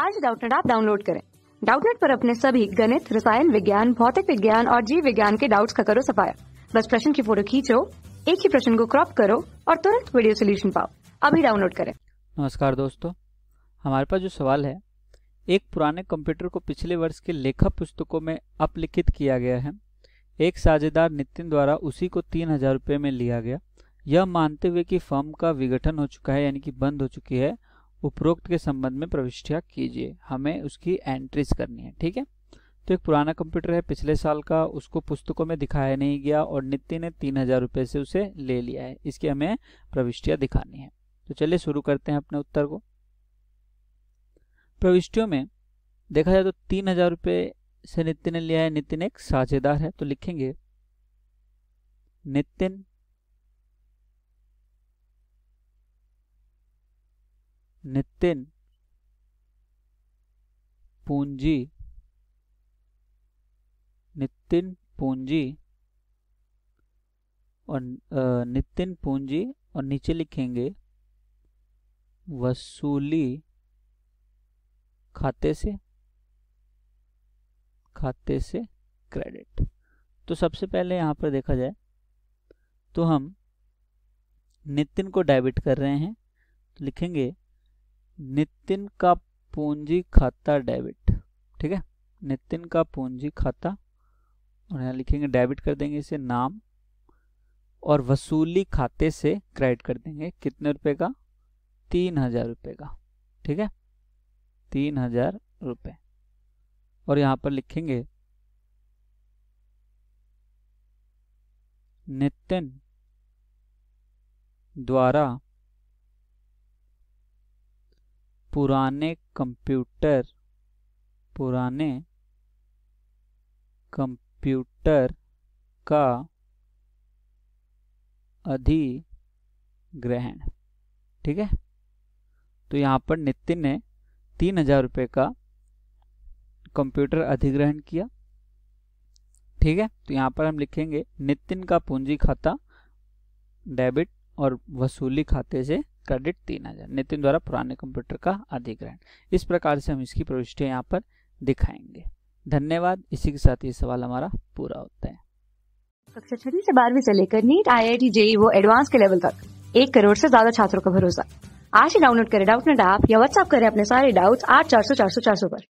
आज डाउटनेट आप डाउनलोड करें डाउटनेट पर अपने सभी गणित रसायन विज्ञान भौतिक विज्ञान और जीव विज्ञान के डाउट्स का करो सफाया बस प्रश्न की फोटो खींचो एक ही प्रश्न को क्रॉप करो और तुरंत वीडियो सोल्यूशन पाओ अभी डाउनलोड करें नमस्कार दोस्तों हमारे पास जो सवाल है एक पुराने कंप्यूटर को पिछले वर्ष के लेखा पुस्तकों में अपलिखित किया गया है एक साझेदार नितिन द्वारा उसी को तीन हजार रुपये में लिया गया यह मानते हुए कि फर्म का विघटन हो चुका है यानी कि बंद हो चुकी है उपरोक्त के संबंध में प्रविष्टियाँ कीजिए हमें उसकी एंट्रीज करनी है ठीक है तो एक पुराना कंप्यूटर है पिछले साल का उसको पुस्तकों में दिखाया नहीं गया और नित्य ने तीन हजार रुपये से उसे ले लिया है इसकी हमें प्रविष्टियाँ दिखानी है तो चलिए शुरू करते हैं अपने उत्तर को प्रविष्टियों में देखा जाए तो तीन हजार रुपये से नितिन ने लिया है नितिन एक साझेदार है तो लिखेंगे नितिन नितिन पूंजी नितिन पूंजी और नितिन पूंजी और नीचे लिखेंगे वसूली खाते से खाते से क्रेडिट तो सबसे पहले यहाँ पर देखा जाए तो हम नितिन को डेबिट कर रहे हैं तो लिखेंगे नितिन का पूंजी खाता डेबिट ठीक है नितिन का पूंजी खाता और यहाँ लिखेंगे डेबिट कर देंगे इसे नाम और वसूली खाते से क्रेडिट कर देंगे कितने रुपए का तीन हजार रुपये का ठीक है तीन हजार रुपये और यहाँ पर लिखेंगे नितिन द्वारा पुराने कंप्यूटर पुराने कंप्यूटर का अधिग्रहण ठीक है तो यहाँ पर नितिन ने तीन हजार रुपये का कंप्यूटर अधिग्रहण किया ठीक है तो यहाँ पर हम लिखेंगे नितिन का पूंजी खाता डेबिट और वसूली खाते से क्रेडिट तीन हजार नितिन द्वारा पुराने कंप्यूटर का अधिग्रहण इस प्रकार से हम इसकी प्रविष्टियां यहाँ पर दिखाएंगे धन्यवाद इसी के साथ ये सवाल हमारा पूरा होता है कक्षा छठी से बारहवीं से लेकर NEET I I T JEE वो एडवांस के लेवल तक एक करोड़ से ज्यादा छात्रों का भरोसा आज ही डाउनलोड करें डाउट नेट ऐप या व्हाट्सएप करें अपने सारे डाउट्स आठ चार सौ चार सौ चार सौ पर